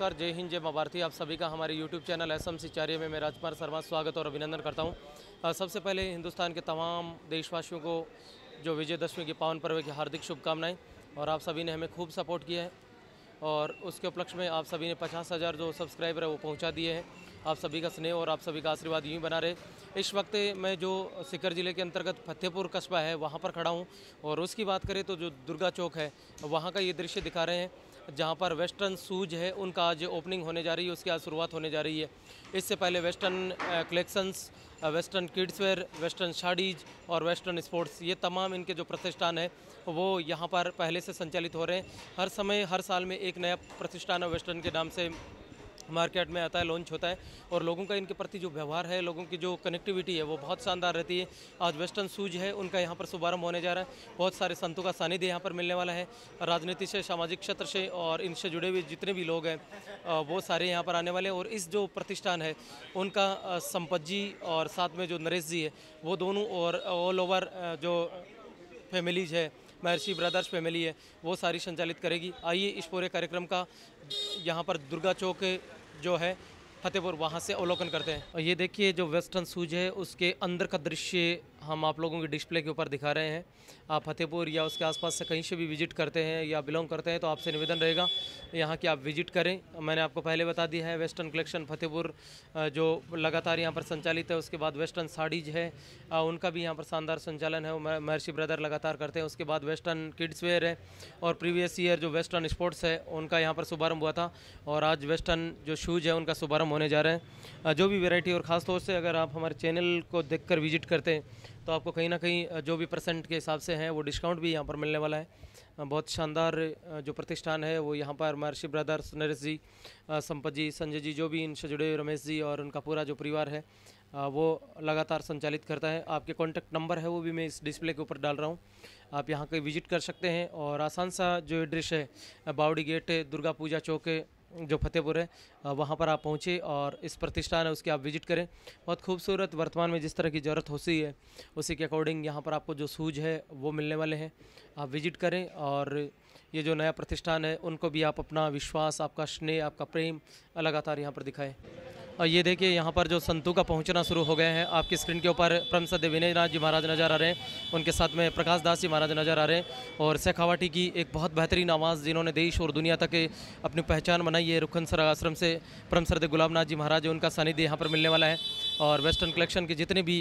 नमस्कार जय हिंद जय जै भारती आप सभी का हमारे यूट्यूब चैनल एस एम सिचार्य में मैं राजकुमार शर्मा स्वागत और अभिनंदन करता हूं सबसे पहले हिंदुस्तान के तमाम देशवासियों को जो विजयदशमी के पावन पर्व की हार्दिक शुभकामनाएं और आप सभी ने हमें खूब सपोर्ट किया है और उसके उपलक्ष्य में आप सभी ने पचास हज़ार जो सब्सक्राइबर है वो पहुँचा दिए हैं आप सभी का स्नेह और आप सभी का आशीर्वाद यूँ बना रहे इस वक्त मैं जो सिकर ज़िले के अंतर्गत फतेहपुर कस्बा है वहाँ पर खड़ा हूँ और उसकी बात करें तो जो दुर्गा चौक है वहाँ का ये दृश्य दिखा रहे हैं जहाँ पर वेस्टर्न सूज है उनका आज ओपनिंग होने जा रही है उसकी आज शुरुआत होने जा रही है इससे पहले western collections western kids wear western saris और वेस्टर्न स्पोर्ट्स ये तमाम इनके जो प्रतिष्ठान हैं वो यहाँ पर पहले से संचालित हो रहे हैं हर समय हर साल में एक नया प्रतिष्ठान वेस्टर्न के नाम से मार्केट में आता है लॉन्च होता है और लोगों का इनके प्रति जो व्यवहार है लोगों की जो कनेक्टिविटी है वो बहुत शानदार रहती है आज वेस्टर्न सूज है उनका यहाँ पर शुभारंभ होने जा रहा है बहुत सारे संतों का सानिध्य यहाँ पर मिलने वाला है राजनीति से सामाजिक क्षेत्र से और इनसे जुड़े हुए जितने भी लोग हैं वो सारे यहाँ पर आने वाले हैं और इस जो प्रतिष्ठान है उनका संपत जी और साथ में जो नरेश जी है वो दोनों और ऑल ओवर जो फैमिलीज है महर्षि ब्रदर्स फैमिली है वो सारी संचालित करेगी आइए इस पूरे कार्यक्रम का यहाँ पर दुर्गा चौक जो है फतेहपुर वहाँ से अवलोकन करते हैं और ये देखिए जो वेस्टर्न सूज है उसके अंदर का दृश्य हम आप लोगों के डिस्प्ले के ऊपर दिखा रहे हैं आप फतेहपुर या उसके आसपास से कहीं से भी विजिट करते हैं या बिलोंग करते हैं तो आपसे निवेदन रहेगा यहाँ की आप विजिट करें मैंने आपको पहले बता दिया है वेस्टर्न कलेक्शन फतेहपुर जो लगातार यहाँ पर संचालित है उसके बाद वेस्टर्न साड़ीज है उनका भी यहाँ पर शानदार संचालन है महर्षि ब्रदर लगातार करते हैं उसके बाद वेस्टर्न किड्स वेयर है और प्रीवियस ईयर जो वेस्टर्न स्पोर्ट्स है उनका यहाँ पर शुभारंभ हुआ था और आज वेस्टर्न जो शूज़ है उनका शुभारंभ होने जा रहे हैं जो भी वेराइटी और ख़ासतौर से अगर आप हमारे चैनल को देख विजिट करते हैं तो आपको कहीं ना कहीं जो भी परसेंट के हिसाब से हैं वो डिस्काउंट भी यहाँ पर मिलने वाला है बहुत शानदार जो प्रतिष्ठान है वो यहाँ पर महर्षि ब्रदर्स नरेश जी संपत जी संजय जी जो भी इनसे जुड़े रमेश जी और उनका पूरा जो परिवार है वो लगातार संचालित करता है आपके कॉन्टैक्ट नंबर है वो भी मैं इस डिस्प्ले के ऊपर डाल रहा हूँ आप यहाँ के विजिट कर सकते हैं और आसान सा जो एड्रेस है बावड़ी गेट दुर्गा पूजा चौक जो फतेहपुर है वहाँ पर आप पहुँचे और इस प्रतिष्ठान है उसकी आप विजिट करें बहुत खूबसूरत वर्तमान में जिस तरह की ज़रूरत होती है उसी के अकॉर्डिंग यहाँ पर आपको जो सूज है वो मिलने वाले हैं आप विजिट करें और ये जो नया प्रतिष्ठान है उनको भी आप अपना विश्वास आपका स्नेह आपका प्रेम लगातार यहाँ पर दिखाएं और ये देखिए यहाँ पर जो संतों का पहुँचना शुरू हो गए हैं आपकी स्क्रीन के ऊपर परम सद्य विनयनाथ जी महाराज नजर आ रहे हैं उनके साथ में प्रकाश दास जी महाराज नजर आ रहे हैं और सेखावाटी की एक बहुत बेहतरीन आवाज़ जिन्होंने देश और दुनिया तक अपनी पहचान बनाई है रुखन सर आश्रम से परम सद्य गुलाम नाथ जी महाराज उनका सानिध्य यहाँ पर मिलने वाला है और वेस्टर्न कलेक्शन के जितने भी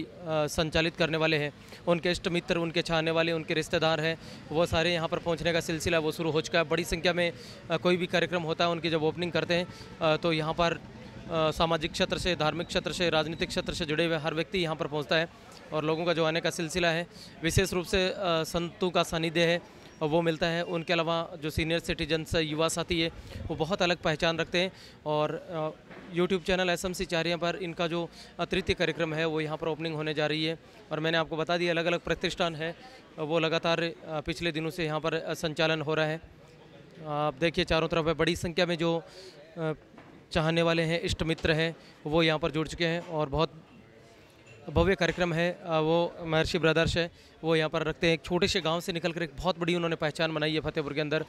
संचालित करने वाले हैं उनके इष्ट मित्र उनके चाहने वाले उनके रिश्तेदार हैं वो सारे यहाँ पर पहुँचने का सिलसिला वो शुरू हो चुका है बड़ी संख्या में कोई भी कार्यक्रम होता है उनकी जब ओपनिंग करते हैं तो यहाँ पर सामाजिक क्षेत्र से धार्मिक क्षेत्र से राजनीतिक क्षेत्र से जुड़े हुए हर व्यक्ति यहाँ पर पहुँचता है और लोगों का जो आने का सिलसिला है विशेष रूप से संतों का सानिध्य है वो मिलता है उनके अलावा जो सीनियर सिटीजन्स युवा साथी है वो बहुत अलग पहचान रखते हैं और यूट्यूब चैनल एस एम चारियाँ पर इनका जो तृतीय कार्यक्रम है वो यहाँ पर ओपनिंग होने जा रही है और मैंने आपको बता दिया अलग अलग प्रतिष्ठान है वो लगातार पिछले दिनों से यहाँ पर संचालन हो रहा है आप देखिए चारों तरफ बड़ी संख्या में जो चाहने वाले हैं इष्ट मित्र हैं वो यहाँ पर जुड़ चुके हैं और बहुत भव्य कार्यक्रम है वो महर्षि ब्रदर्स है वो यहाँ पर रखते हैं एक छोटे से गांव से निकल कर एक बहुत बड़ी उन्होंने पहचान बनाई है फतेहपुर के अंदर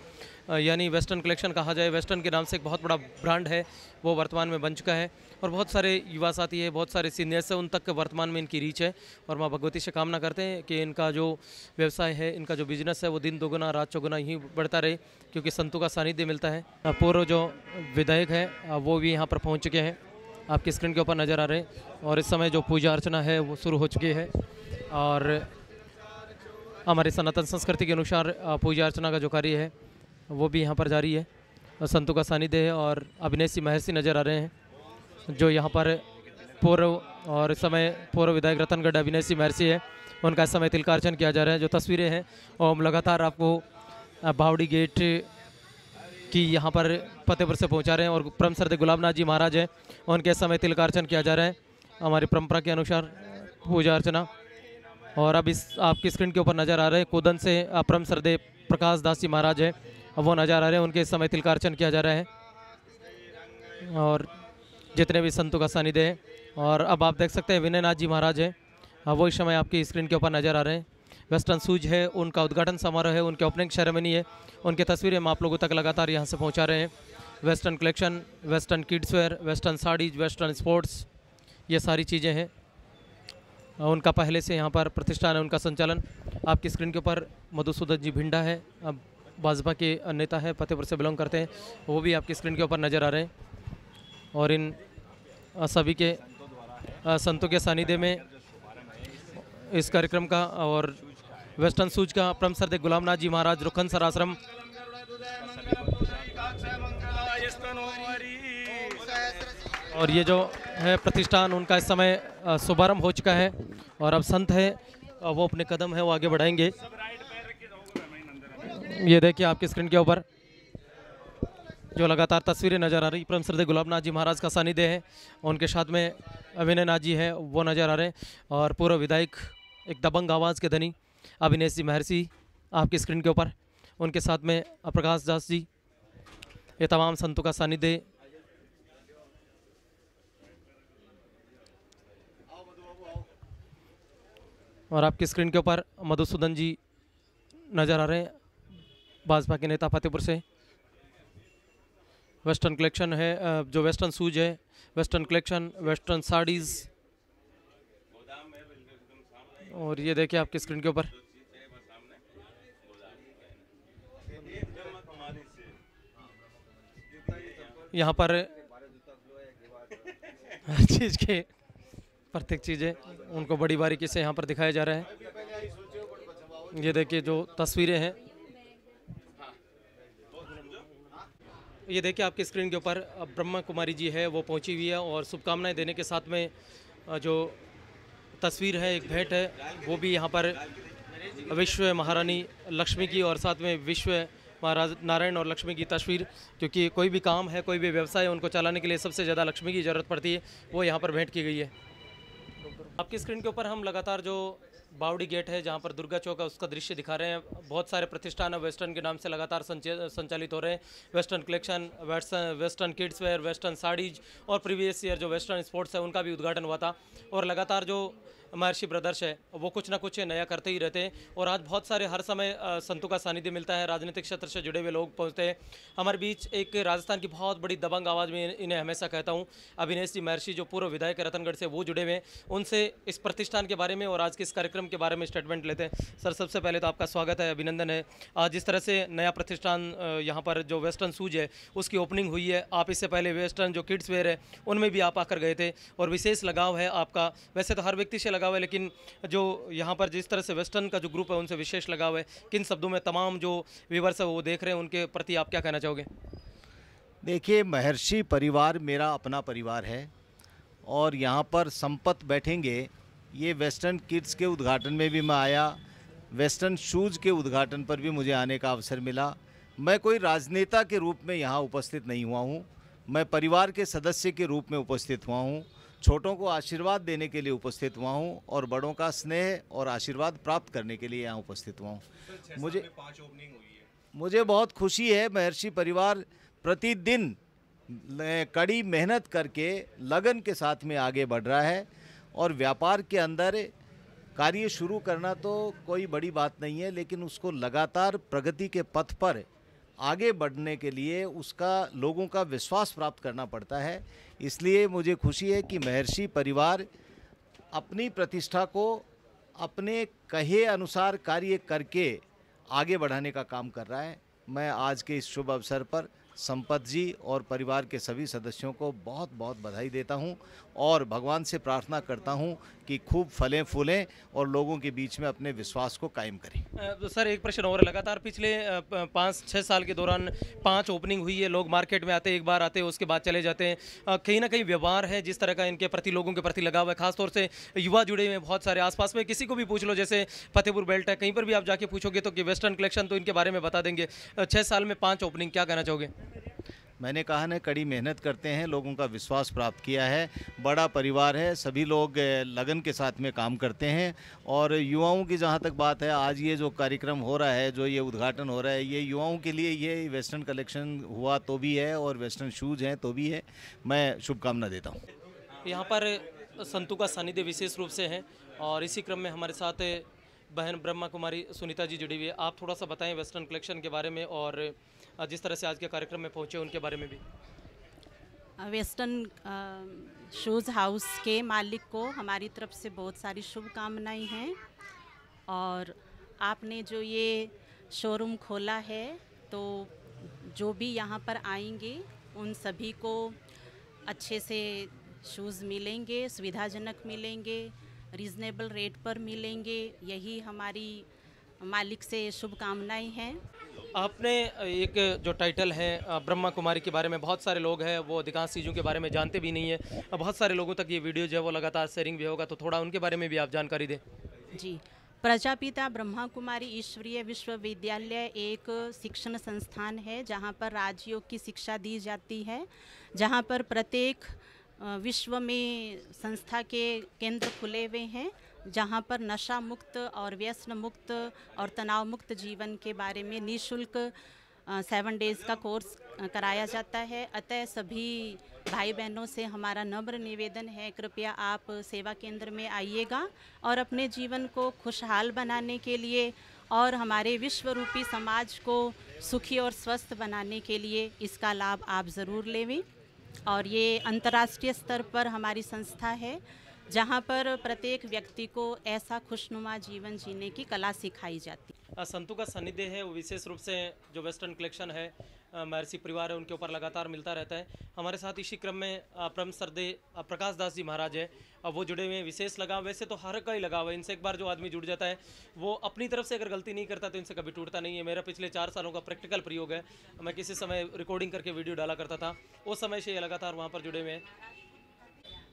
यानी वेस्टर्न कलेक्शन कहा जाए वेस्टर्न के नाम से एक बहुत बड़ा ब्रांड है वो वर्तमान में बन चुका है और बहुत सारे युवा साथी है बहुत सारे सीनियर्स हैं उन तक वर्तमान में इनकी रीच है और माँ भगवती से कामना करते हैं कि इनका जो व्यवसाय है इनका जो बिजनेस है वो दिन दोगुना रात चौगुना ही बढ़ता रहे क्योंकि संतों का सानिध्य मिलता है पूर्व जो विधायक है वो भी यहाँ पर पहुँच चुके हैं आपकी स्क्रीन के ऊपर नज़र आ रहे हैं और इस समय जो पूजा अर्चना है वो शुरू हो चुकी है और हमारे सनातन संस्कृति के अनुसार पूजा अर्चना का जो कार्य है वो भी यहाँ पर जारी है संतों का सानिध्य है और अभिनेश सिंह महर्षि नज़र आ रहे हैं जो यहाँ पर पूर्व और इस समय पूर्व विधायक रतनगढ़ अभिनय सिंह महर्षि है उनका इस समय तिलकार्चन किया जा रहा है जो तस्वीरें हैं और हम लगातार आपको बावड़ी गेट कि यहाँ पर फतेहपुर से पहुँचा रहे हैं और परम सरदे गुलाबनाथ जी महाराज हैं उनके समय तिलकार्चन किया जा रहा है हमारी परंपरा के अनुसार पूजा अर्चना और अब इस आपकी स्क्रीन के ऊपर नज़र आ रहे हैं कोदन से परम सरदे प्रकाश दास जी महाराज हैं वो नज़र आ रहे हैं उनके समय तिलकार्चन किया जा रहा है और जितने भी संतों का सानिध्य है और अब आप देख सकते हैं विनयनाथ जी महाराज हैं वो इस समय आपकी स्क्रीन के ऊपर नज़र आ रहे हैं वेस्टर्न सूज है उनका उद्घाटन समारोह है उनके ओपनिंग सेरेमनी है उनकी तस्वीरें हम आप लोगों तक लगातार यहाँ से पहुँचा रहे हैं western collection western kidswear western saris western sports ये सारी चीज़ें हैं उनका पहले से यहाँ पर प्रतिष्ठान है उनका संचालन आपकी स्क्रीन के ऊपर मधुसूदन जी भिंडा है अब भाजपा के नेता है फतेहपुर से बिलोंग करते हैं वो भी आपकी स्क्रीन के ऊपर नज़र आ रहे हैं और इन सभी के संतों के सानिध्य में इस कार्यक्रम का और वेस्टर्न सूज का परम सरदे गुलाम नाथ जी महाराज रुखन सर आश्रम और ये जो है प्रतिष्ठान उनका इस समय शुभारंभ हो चुका है और अब संत है वो अपने कदम है वो आगे बढ़ाएंगे ये देखिए आपकी स्क्रीन के ऊपर जो लगातार तस्वीरें नज़र आ रही परम सरदे गुलाब नाथ जी महाराज का सानिध्य है उनके साथ में अभिनय नाथ जी हैं वो नज़र आ रहे हैं और पूर्व विधायक एक दबंग आवाज़ के धनी अभिनेश जी महर्षि आपकी स्क्रीन के ऊपर उनके साथ में प्रकाश दास जी ये तमाम संतों का सानिध्य और आपकी स्क्रीन के ऊपर मधुसूदन जी नज़र आ रहे हैं भाजपा के नेता फतेहपुर से वेस्टर्न कलेक्शन है जो वेस्टर्न सूज है वेस्टर्न कलेक्शन वेस्टर्न साड़ीज़ और ये देखिए आपकी स्क्रीन के ऊपर यहाँ पर हर चीज़ के प्रत्येक चीज़ें उनको बड़ी बारीकी से यहाँ पर दिखाया जा रहा है ये देखिए जो तस्वीरें हैं ये देखिए आपकी स्क्रीन के ऊपर ब्रह्मा कुमारी जी है वो पहुंची हुई है और शुभकामनाएं देने के साथ में जो तस्वीर है एक भेंट है वो भी यहाँ पर विश्व महारानी लक्ष्मी की और साथ में विश्व महाराज नारायण और लक्ष्मी की तस्वीर क्योंकि कोई भी काम है कोई भी व्यवसाय है उनको चलाने के लिए सबसे ज़्यादा लक्ष्मी की ज़रूरत पड़ती है वो यहाँ पर भेंट की गई है आपकी स्क्रीन के ऊपर हम लगातार जो बावड़ी गेट है जहाँ पर दुर्गा चौक है उसका दृश्य दिखा रहे हैं बहुत सारे प्रतिष्ठान है वेस्टर्न के नाम से लगातार संचालित हो रहे हैं western collection western western kids wear western saris और प्रीवियस ईयर जो वेस्टर्न स्पोर्ट्स है उनका भी उद्घाटन हुआ था और लगातार जो महर्षि ब्रदर्स है वो कुछ ना कुछ नया करते ही रहते हैं और आज बहुत सारे हर समय संतों का सानिध्य मिलता है राजनीतिक क्षेत्र से जुड़े हुए लोग पहुँचते हैं हमारे बीच एक राजस्थान की बहुत बड़ी दबंग आवाज़ में इन्हें हमेशा कहता हूँ अभिनेश जी महर्षि जो पूर्व विधायक रतनगढ़ से वो जुड़े हुए हैं उनसे इस प्रतिष्ठान के बारे में और आज के इस कार्यक्रम के बारे में स्टेटमेंट लेते हैं सर सबसे पहले तो आपका स्वागत है अभिनंदन है आज जिस तरह से नया प्रतिष्ठान यहाँ पर जो वेस्टर्न सूज है उसकी ओपनिंग हुई है आप इससे पहले वेस्टर्न जो किड्स वेयर है उनमें भी आप आकर गए थे और विशेष लगाव है आपका वैसे तो हर व्यक्ति से लगा हुआ है लेकिन जो यहाँ पर जिस तरह से वेस्टर्न का जो ग्रुप है उनसे विशेष लगा हुआ है किन शब्दों में तमाम जो व्यूवर्स है वो देख रहे हैं उनके प्रति आप क्या कहना चाहोगे देखिए महर्षि परिवार मेरा अपना परिवार है और यहाँ पर संपत बैठेंगे ये वेस्टर्न किड्स के उद्घाटन में भी मैं आया वेस्टर्न शूज़ के उद्घाटन पर भी मुझे आने का अवसर मिला मैं कोई राजनेता के रूप में यहाँ उपस्थित नहीं हुआ हूँ मैं परिवार के सदस्य के रूप में उपस्थित हुआ हूँ छोटों को आशीर्वाद देने के लिए उपस्थित हुआ हूँ और बड़ों का स्नेह और आशीर्वाद प्राप्त करने के लिए यहाँ उपस्थित हुआ हूँ मुझे मुझे बहुत खुशी है महर्षि परिवार प्रतिदिन कड़ी मेहनत करके लगन के साथ में आगे बढ़ रहा है और व्यापार के अंदर कार्य शुरू करना तो कोई बड़ी बात नहीं है लेकिन उसको लगातार प्रगति के पथ पर आगे बढ़ने के लिए उसका लोगों का विश्वास प्राप्त करना पड़ता है इसलिए मुझे खुशी है कि महर्षि परिवार अपनी प्रतिष्ठा को अपने कहे अनुसार कार्य करके आगे बढ़ाने का काम कर रहा है मैं आज के इस शुभ अवसर पर संपत जी और परिवार के सभी सदस्यों को बहुत बहुत बधाई देता हूं और भगवान से प्रार्थना करता हूं कि खूब फलें फूलें और लोगों के बीच में अपने विश्वास को कायम करें तो सर एक प्रश्न और लगातार पिछले पाँच छः साल के दौरान पाँच ओपनिंग हुई है लोग मार्केट में आते एक बार आते उसके बाद चले जाते हैं कहीं ना कहीं व्यवहार है जिस तरह का इनके प्रति लोगों के प्रति लगा हुआ है खासतौर से युवा जुड़े हुए बहुत सारे आसपास में किसी को भी पूछ लो जैसे फतेहपुर बेल्ट है कहीं पर भी आप जाके पूछोगे तो कि वेस्टर्न कलेक्शन तो इनके बारे में बता देंगे छः साल में पाँच ओपनिंग क्या कहना चाहोगे मैंने कहा ना कड़ी मेहनत करते हैं लोगों का विश्वास प्राप्त किया है बड़ा परिवार है सभी लोग लगन के साथ में काम करते हैं और युवाओं की जहाँ तक बात है आज ये जो कार्यक्रम हो रहा है जो ये उद्घाटन हो रहा है ये युवाओं के लिए ये वेस्टर्न कलेक्शन हुआ तो भी है और वेस्टर्न शूज़ हैं तो भी है मैं शुभकामना देता हूँ यहाँ पर संतु का सानिध्य विशेष रूप से है और इसी क्रम में हमारे साथ बहन ब्रह्मा कुमारी सुनीता जी जुड़ी हुई है आप थोड़ा सा बताएं वेस्टर्न कलेक्शन के बारे में और जिस तरह से आज के कार्यक्रम में पहुँचे उनके बारे में भी वेस्टर्न शूज़ हाउस के मालिक को हमारी तरफ से बहुत सारी शुभकामनाएं हैं और आपने जो ये शोरूम खोला है तो जो भी यहाँ पर आएंगे उन सभी को अच्छे से शूज़ मिलेंगे सुविधाजनक मिलेंगे रीज़नेबल रेट पर मिलेंगे यही हमारी मालिक से शुभकामनाएं हैं आपने एक जो टाइटल है ब्रह्मा कुमारी के बारे में बहुत सारे लोग हैं वो अधिकांश चीज़ों के बारे में जानते भी नहीं है बहुत सारे लोगों तक ये वीडियो जो है वो लगातार शेयरिंग भी होगा तो थोड़ा उनके बारे में भी आप जानकारी दें जी प्रजापिता ब्रह्मा कुमारी ईश्वरीय विश्वविद्यालय एक शिक्षण संस्थान है जहाँ पर राजयोग की शिक्षा दी जाती है जहाँ पर प्रत्येक विश्व में संस्था के केंद्र खुले हुए हैं जहाँ पर नशा मुक्त और व्यसन मुक्त और तनाव मुक्त जीवन के बारे में निशुल्क सेवन डेज़ का कोर्स कराया जाता है अतः सभी भाई बहनों से हमारा नम्र निवेदन है कृपया आप सेवा केंद्र में आइएगा और अपने जीवन को खुशहाल बनाने के लिए और हमारे विश्व रूपी समाज को सुखी और स्वस्थ बनाने के लिए इसका लाभ आप ज़रूर लेवें और ये अंतर्राष्ट्रीय स्तर पर हमारी संस्था है जहाँ पर प्रत्येक व्यक्ति को ऐसा खुशनुमा जीवन जीने की कला सिखाई जाती है हाँ, संतु का सानिध्य है वो विशेष रूप से जो वेस्टर्न कलेक्शन है महर्षि परिवार है उनके ऊपर लगातार मिलता रहता है हमारे साथ इसी क्रम में परम सरदे प्रकाश दास जी महाराज है अब वो जुड़े हुए हैं विशेष लगाव वैसे तो हर का ही लगाव है इनसे एक बार जो आदमी जुड़ जाता है वो अपनी तरफ से अगर गलती नहीं करता तो इनसे कभी टूटता नहीं है मेरा पिछले चार सालों का प्रैक्टिकल प्रयोग है मैं किसी समय रिकॉर्डिंग करके वीडियो डाला करता था उस समय से ये लगातार वहाँ पर जुड़े हुए हैं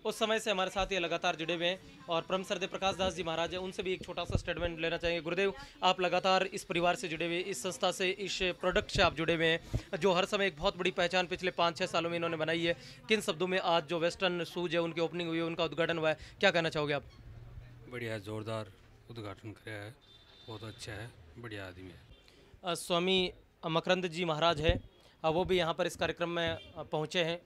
उस समय से हमारे साथ ये लगातार जुड़े हुए हैं और परम सरदेव प्रकाश दास जी महाराज है उनसे भी एक छोटा सा स्टेटमेंट लेना चाहेंगे गुरुदेव आप लगातार इस परिवार से जुड़े हुए इस संस्था से इस प्रोडक्ट से आप जुड़े हुए हैं जो हर समय एक बहुत बड़ी पहचान पिछले पाँच छः सालों में इन्होंने बनाई है किन शब्दों में आज जो वेस्टर्न शूज है उनकी ओपनिंग हुई है उनका उद्घाटन हुआ है क्या कहना चाहोगे आप बढ़िया ज़ोरदार उद्घाटन कराया है बहुत अच्छा है बढ़िया आदमी है स्वामी मकरंद जी महाराज है वो भी यहाँ पर इस कार्यक्रम में पहुँचे हैं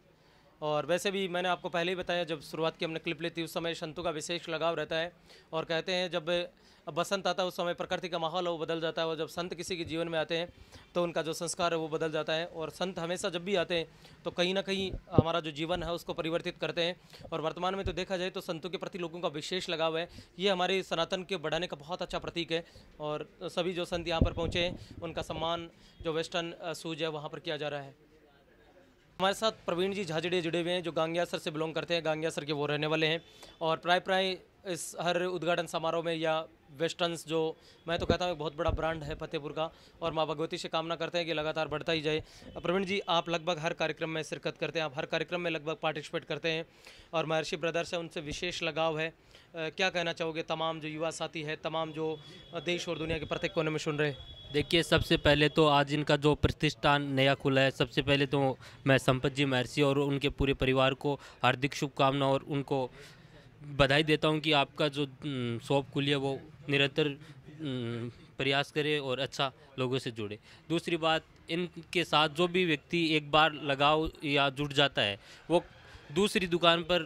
और वैसे भी मैंने आपको पहले ही बताया जब शुरुआत की हमने क्लिप ली थी उस समय संतु का विशेष लगाव रहता है और कहते हैं जब बसंत आता है उस समय प्रकृति का माहौल है वो बदल जाता है और जब संत किसी के जीवन में आते हैं तो उनका जो संस्कार है वो बदल जाता है और संत हमेशा जब भी आते हैं तो कहीं ना कहीं हमारा जो जीवन है उसको परिवर्तित करते हैं और वर्तमान में तो देखा जाए तो संतों के प्रति लोगों का विशेष लगाव है ये हमारे सनातन के बढ़ाने का बहुत अच्छा प्रतीक है और सभी जो संत यहाँ पर पहुँचे हैं उनका सम्मान जो वेस्टर्न सूज है वहाँ पर किया जा रहा है हमारे साथ प्रवीण जी झाजड़े जुड़े हुए हैं जो गांग्यासर से बिलोंग करते हैं गांग्यासर के वो रहने वाले हैं और प्राय प्राय इस हर उद्घाटन समारोह में या वेस्टर्न्स जो मैं तो कहता हूँ बहुत बड़ा ब्रांड है फतेहपुर का और माँ भगवती से कामना करते हैं कि लगातार बढ़ता ही जाए प्रवीण जी आप लगभग हर कार्यक्रम में शिरकत करते हैं आप हर कार्यक्रम में लगभग पार्टिसिपेट करते हैं और महर्षि ब्रदर्स है उनसे विशेष लगाव है क्या कहना चाहोगे तमाम जो युवा साथी है तमाम जो देश और दुनिया के प्रत्येक कोने में सुन रहे देखिए सबसे पहले तो आज इनका जो प्रतिष्ठान नया खुला है सबसे पहले तो मैं संपत जी महर्षि और उनके पूरे परिवार को हार्दिक शुभकामना और उनको बधाई देता हूँ कि आपका जो शॉप खुली है वो निरंतर प्रयास करे और अच्छा लोगों से जुड़े दूसरी बात इनके साथ जो भी व्यक्ति एक बार लगाव या जुट जाता है वो दूसरी दुकान पर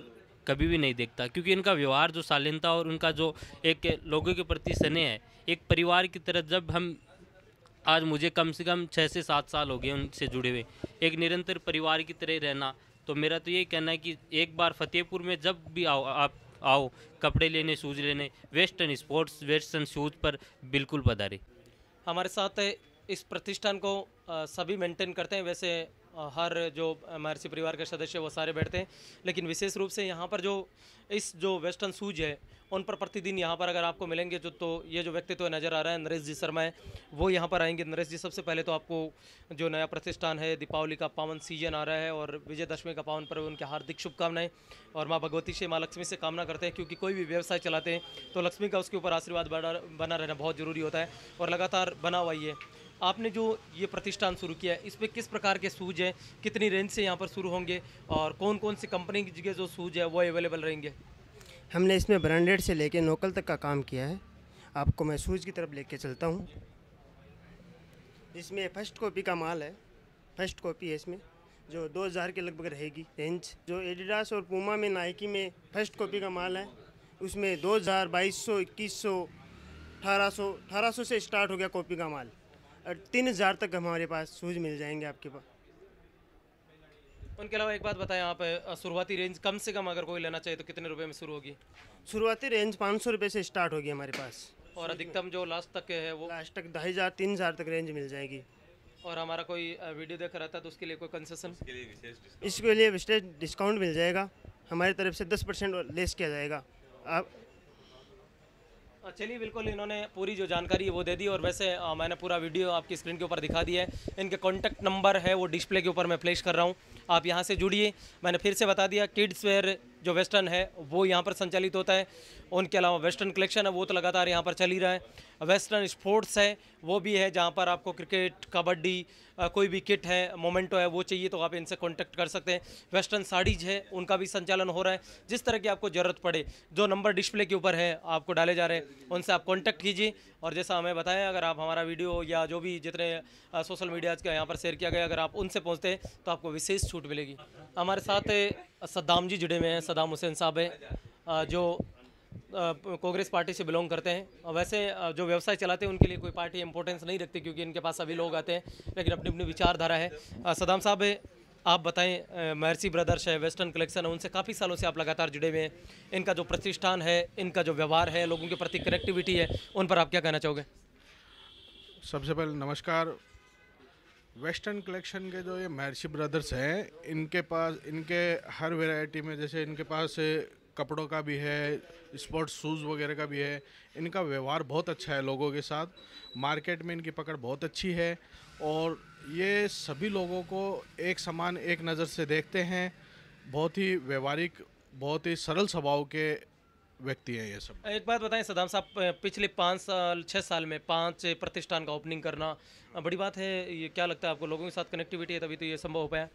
कभी भी नहीं देखता क्योंकि इनका व्यवहार जो शालीनता और उनका जो एक लोगों के प्रति स्नेह है एक परिवार की तरह जब हम आज मुझे कम से कम छः से सात साल हो गए उनसे जुड़े हुए एक निरंतर परिवार की तरह रहना तो मेरा तो यही कहना है कि एक बार फतेहपुर में जब भी आओ आप आओ कपड़े लेने शूज़ लेने वेस्टर्न स्पोर्ट्स वेस्टर्न शूज़ पर बिल्कुल पधारे हमारे साथ इस प्रतिष्ठान को सभी मेंटेन करते हैं वैसे हर जो महर्षि परिवार के सदस्य वो सारे बैठते हैं लेकिन विशेष रूप से यहाँ पर जो इस जो वेस्टर्न सूज है उन पर प्रतिदिन यहाँ पर अगर आपको मिलेंगे जो तो ये जो व्यक्तित्व तो नज़र आ रहा है नरेश जी शर्मा है वो यहाँ पर आएंगे नरेश जी सबसे पहले तो आपको जो नया प्रतिष्ठान है दीपावली का पावन सीजन आ रहा है और विजयदशमी का पावन पर्व उनके हार्दिक शुभकामनाएं और माँ भगवती से माँ लक्ष्मी से कामना करते हैं क्योंकि कोई भी व्यवसाय चलाते हैं तो लक्ष्मी का उसके ऊपर आशीर्वाद बना रहना बहुत ज़रूरी होता है और लगातार बना हुआ ही है आपने जो ये प्रतिष्ठान शुरू किया है इस पर किस प्रकार के शूज हैं कितनी रेंज से यहाँ पर शुरू होंगे और कौन कौन सी कंपनी के जो शूज है वो अवेलेबल रहेंगे हमने इसमें ब्रांडेड से लेके नोकल तक का काम किया है आपको मैं शूज़ की तरफ लेके चलता हूँ इसमें फर्स्ट कॉपी का माल है फर्स्ट कॉपी है इसमें जो 2000 के लगभग रहेगी रेंज जो एडिडास और पूमा में नाइकी में फर्स्ट कॉपी का माल है उसमें 2000, 2200, 2100, 1800, 1800 से स्टार्ट हो गया कॉपी का माल तीन हज़ार तक हमारे पास शूज़ मिल जाएंगे आपके पास उनके अलावा एक बात बताएं आप शुरुआती रेंज कम से कम अगर कोई लेना चाहिए तो कितने रुपए में शुरू होगी शुरुआती रेंज पाँच सौ रुपये से स्टार्ट होगी हमारे पास और अधिकतम जो लास्ट तक है वो लास्ट तक ढाई हज़ार तीन हज़ार तक रेंज मिल जाएगी और हमारा कोई वीडियो देख रहा था तो उसके लिए कोई कंसेशन इसके लिए विशेष डिस्काउंट मिल जाएगा हमारी तरफ से दस परसेंट लेस किया जाएगा आप चलिए बिल्कुल इन्होंने पूरी जो जानकारी है वो दे दी और वैसे आ, मैंने पूरा वीडियो आपकी स्क्रीन के ऊपर दिखा दिया है इनके कॉन्टैक्ट नंबर है वो डिस्प्ले के ऊपर मैं फ्लैश कर रहा हूँ आप यहाँ से जुड़िए मैंने फिर से बता दिया किड्स वेयर जो वेस्टर्न है वो यहाँ पर संचालित होता है उनके अलावा वेस्टर्न कलेक्शन है वो तो लगातार यहाँ पर चल ही रहा है वेस्टर्न स्पोर्ट्स है वो भी है जहाँ पर आपको क्रिकेट कबड्डी कोई भी किट है मोमेंटो है वो चाहिए तो आप इनसे कॉन्टैक्ट कर सकते हैं वेस्टर्न साड़ीज है उनका भी संचालन हो रहा है जिस तरह की आपको ज़रूरत पड़े जो नंबर डिस्प्ले के ऊपर है आपको डाले जा रहे हैं उनसे आप कॉन्टैक्ट कीजिए और जैसा हमें बताएं अगर आप हमारा वीडियो या जो भी जितने सोशल मीडियाज़ का यहाँ पर शेयर किया गया अगर आप उनसे पहुँचते हैं तो आपको विशेष छूट मिलेगी हमारे साथ सद्दाम जी जुड़े हुए हैं सद्दाम हुसैन साहब हैं जो कांग्रेस पार्टी से बिलोंग करते हैं वैसे जो व्यवसाय चलाते हैं उनके लिए कोई पार्टी इंपॉर्टेंस नहीं रखती क्योंकि इनके पास सभी लोग आते हैं लेकिन अपनी अपनी विचारधारा है सदाम साहब आप बताएं महर्षि ब्रदर्स है वेस्टर्न कलेक्शन है उनसे काफ़ी सालों से आप लगातार जुड़े हुए हैं इनका जो प्रतिष्ठान है इनका जो व्यवहार है लोगों के प्रति कनेक्टिविटी है उन पर आप क्या कहना चाहोगे सबसे पहले नमस्कार वेस्टर्न कलेक्शन के जो ये महर्षि ब्रदर्स हैं इनके पास इनके हर वेराइटी में जैसे इनके पास कपड़ों का भी है स्पोर्ट्स शूज़ वगैरह का भी है इनका व्यवहार बहुत अच्छा है लोगों के साथ मार्केट में इनकी पकड़ बहुत अच्छी है और ये सभी लोगों को एक समान एक नज़र से देखते हैं बहुत ही व्यवहारिक बहुत ही सरल स्वभाव के व्यक्ति हैं ये सब एक बात बताएं सदाम साहब पिछले पाँच साल छः साल में पाँच प्रतिष्ठान का ओपनिंग करना बड़ी बात है ये क्या लगता है आपको लोगों के साथ कनेक्टिविटी है तभी तो ये संभव हो पाया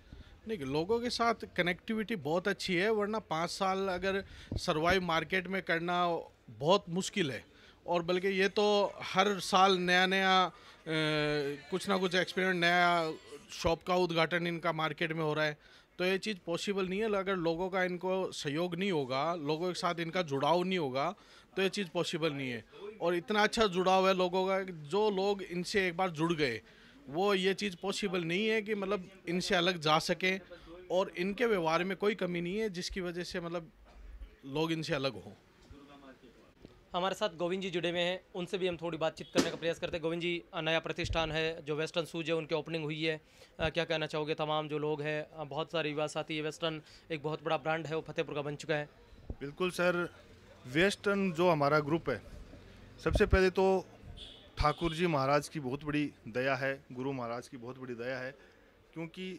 नहीं लोगों के साथ कनेक्टिविटी बहुत अच्छी है वरना पाँच साल अगर सर्वाइव मार्केट में करना बहुत मुश्किल है और बल्कि ये तो हर साल नया नया ए, कुछ ना कुछ एक्सपेरिमेंट नया शॉप का उद्घाटन इनका मार्केट में हो रहा है तो ये चीज़ पॉसिबल नहीं है अगर लोगों का इनको सहयोग नहीं होगा लोगों के साथ इनका जुड़ाव नहीं होगा तो ये चीज़ पॉसिबल नहीं है और इतना अच्छा जुड़ाव है लोगों का जो लोग इनसे एक बार जुड़ गए वो ये चीज़ पॉसिबल नहीं है कि मतलब इनसे अलग जा सकें और इनके व्यवहार में कोई कमी नहीं है जिसकी वजह से मतलब लोग इनसे अलग हों हमारे साथ गोविंद जी जुड़े हुए हैं उनसे भी हम थोड़ी बातचीत करने का प्रयास करते हैं गोविंद जी नया प्रतिष्ठान है जो वेस्टर्न सूज है उनकी ओपनिंग हुई है आ, क्या कहना चाहोगे तमाम जो लोग हैं बहुत सारे युवा साथी है वेस्टर्न एक बहुत बड़ा ब्रांड है वो फतेहपुर का बन चुका है बिल्कुल सर वेस्टर्न जो हमारा ग्रुप है सबसे पहले तो ठाकुर जी महाराज की बहुत बड़ी दया है गुरु महाराज की बहुत बड़ी दया है क्योंकि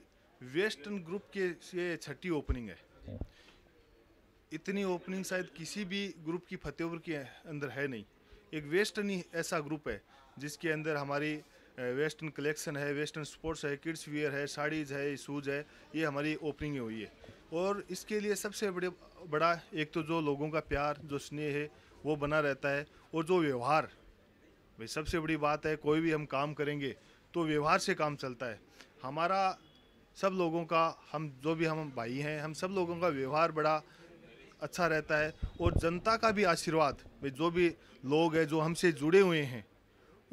वेस्टर्न ग्रुप के से छठी ओपनिंग है इतनी ओपनिंग शायद किसी भी ग्रुप की फतेहपुर के अंदर है नहीं एक वेस्टर्न ही ऐसा ग्रुप है जिसके अंदर हमारी वेस्टर्न कलेक्शन है वेस्टर्न स्पोर्ट्स है किड्स वियर है साड़ीज़ है शूज़ है ये हमारी ओपनिंग हुई है और इसके लिए सबसे बड़े बड़ा एक तो जो लोगों का प्यार जो स्नेह है वो बना रहता है और जो व्यवहार भाई सबसे बड़ी बात है कोई भी हम काम करेंगे तो व्यवहार से काम चलता है हमारा सब लोगों का हम जो भी हम भाई हैं हम सब लोगों का व्यवहार बड़ा अच्छा रहता है और जनता का भी आशीर्वाद जो भी लोग हैं जो हमसे जुड़े हुए हैं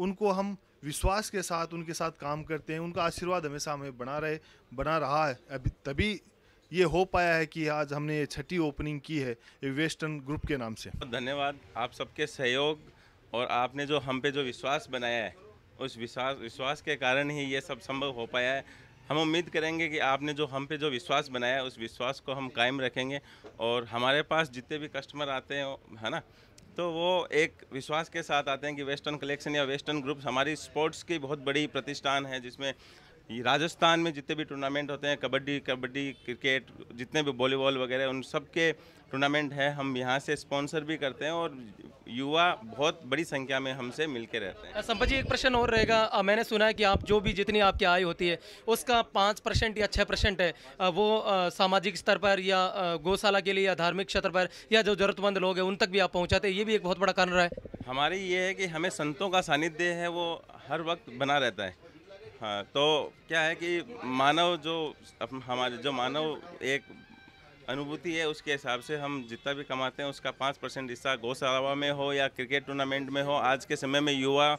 उनको हम विश्वास के साथ उनके साथ काम करते हैं उनका आशीर्वाद हमेशा हमें बना रहे बना रहा है अभी तभी ये हो पाया है कि आज हमने ये छठी ओपनिंग की है वेस्टर्न ग्रुप के नाम से धन्यवाद आप सबके सहयोग और आपने जो हम पे जो विश्वास बनाया है उस विश्वास विश्वास के कारण ही ये सब संभव हो पाया है हम उम्मीद करेंगे कि आपने जो हम पे जो विश्वास बनाया उस विश्वास को हम कायम रखेंगे और हमारे पास जितने भी कस्टमर आते हैं है ना तो वो एक विश्वास के साथ आते हैं कि वेस्टर्न कलेक्शन या वेस्टर्न ग्रुप्स हमारी स्पोर्ट्स की बहुत बड़ी प्रतिष्ठान है जिसमें राजस्थान में जितने भी टूर्नामेंट होते हैं कबड्डी कबड्डी क्रिकेट जितने भी वॉलीबॉल वगैरह उन सब के टूर्नामेंट हैं हम यहाँ से स्पॉन्सर भी करते हैं और युवा बहुत बड़ी संख्या में हमसे मिल के रहते हैं संपत जी एक प्रश्न और रहेगा मैंने सुना है कि आप जो भी जितनी आपकी आय होती है उसका पाँच परसेंट या छः परसेंट है वो सामाजिक स्तर पर या गौशाला के लिए या धार्मिक क्षेत्र पर या जो ज़रूरतमंद लोग हैं उन तक भी आप पहुँचाते हैं ये भी एक बहुत बड़ा कारण रहा है हमारी ये है कि हमें संतों का सानिध्य है वो हर वक्त बना रहता है हाँ तो क्या है कि मानव जो हमारे जो मानव एक अनुभूति है उसके हिसाब से हम जितना भी कमाते हैं उसका पाँच परसेंट हिस्सा गौशाला में हो या क्रिकेट टूर्नामेंट में हो आज के समय में युवा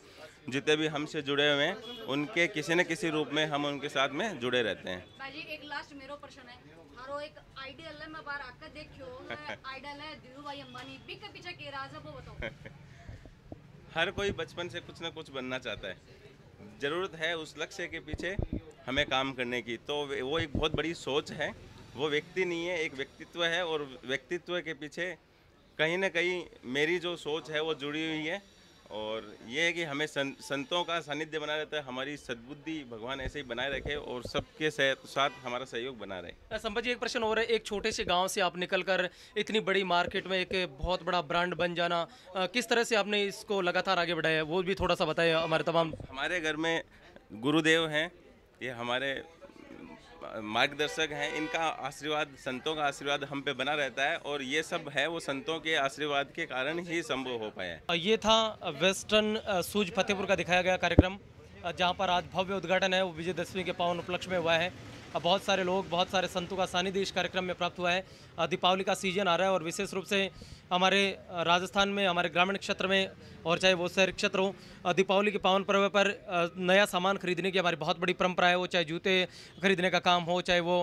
जितने भी हमसे जुड़े हुए हैं उनके किसी न किसी रूप में हम उनके साथ में जुड़े रहते हैं एक लास्ट प्रश्न है एक आइडियल है मैं बार आकर देखियो आइडियल है धीरू भाई अंबानी के पीछे के वो बताओ हर कोई बचपन से कुछ ना कुछ बनना चाहता है ज़रूरत है उस लक्ष्य के पीछे हमें काम करने की तो वो एक बहुत बड़ी सोच है वो व्यक्ति नहीं है एक व्यक्तित्व है और व्यक्तित्व के पीछे कहीं ना कहीं मेरी जो सोच है वो जुड़ी हुई है और ये है कि हमें सं, संतों का सानिध्य बना रहता है हमारी सद्बुद्धि भगवान ऐसे ही बनाए रखे और सबके साथ हमारा सहयोग बना रहे संभा जी एक प्रश्न और है एक छोटे से गांव से आप निकल कर इतनी बड़ी मार्केट में एक बहुत बड़ा ब्रांड बन जाना किस तरह से आपने इसको लगातार आगे बढ़ाया वो भी थोड़ा सा बताया हमारे तमाम हमारे घर में गुरुदेव हैं ये हमारे मार्गदर्शक हैं इनका आशीर्वाद संतों का आशीर्वाद हम पे बना रहता है और ये सब है वो संतों के आशीर्वाद के कारण ही संभव हो पाया ये था वेस्टर्न सूज फतेहपुर का दिखाया गया कार्यक्रम जहाँ पर आज भव्य उद्घाटन है वो विजयदशमी के पावन उपलक्ष्य में हुआ है बहुत सारे लोग बहुत सारे संतों का सानिधि इस कार्यक्रम में प्राप्त हुआ है दीपावली का सीजन आ रहा है और विशेष रूप से हमारे राजस्थान में हमारे ग्रामीण क्षेत्र में और चाहे वो शहरी क्षेत्र हो दीपावली के पावन पर्व पर नया सामान खरीदने की हमारी बहुत बड़ी परंपरा है वो चाहे जूते खरीदने का काम हो चाहे वो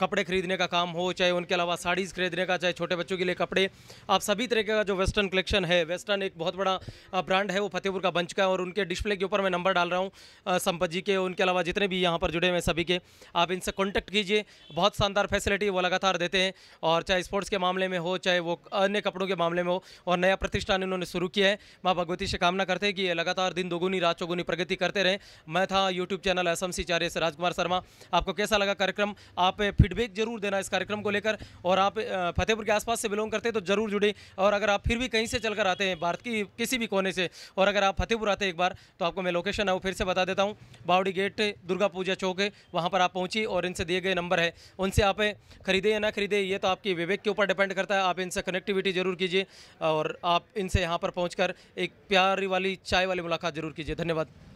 कपड़े खरीदने का काम हो चाहे उनके अलावा साड़ीज़ खरीदने का चाहे छोटे बच्चों के लिए कपड़े आप सभी तरीके का जो वेस्टर्न कलेक्शन है वेस्टर्न एक बहुत बड़ा ब्रांड है वो फतेहपुर का बंच का और उनके डिस्प्ले के ऊपर मैं नंबर डाल रहा हूँ संपत जी के उनके अलावा जितने भी यहाँ पर जुड़े हुए सभी के आप इन इनसे कॉन्टैक्ट कीजिए बहुत शानदार फैसिलिटी वो लगातार देते हैं और चाहे स्पोर्ट्स के मामले में हो चाहे वो अन्य कपड़ों के मामले में हो और नया प्रतिष्ठान इन्होंने शुरू किया है माँ भगवती से कामना करते हैं कि ये लगातार दिन दोगुनी रात चौगुनी प्रगति करते रहें मैं था यूट्यूब चैनल असम सिचार्य से राजकुमार शर्मा आपको कैसा लगा कार्यक्रम आप फीडबैक जरूर देना इस कार्यक्रम को लेकर और आप फतेहपुर के आसपास से बिलोंग करते हैं तो जरूर जुड़े और अगर आप फिर भी कहीं से चलकर आते हैं भारत की किसी भी कोने से और अगर आप फतेहपुर आते हैं एक बार तो आपको मैं लोकेशन है वो फिर से बता देता हूँ बावड़ी गेट दुर्गा पूजा चौक है वहाँ पर आप पहुँची और इनसे दिए गए नंबर है उनसे आप खरीदे या ना खरीदे ये तो आपकी विवेक के ऊपर डिपेंड करता है आप इनसे कनेक्टिविटी ज़रूर कीजिए और आप इनसे यहाँ पर पहुँच एक प्यारी वाली चाय वाली मुलाकात ज़रूर कीजिए धन्यवाद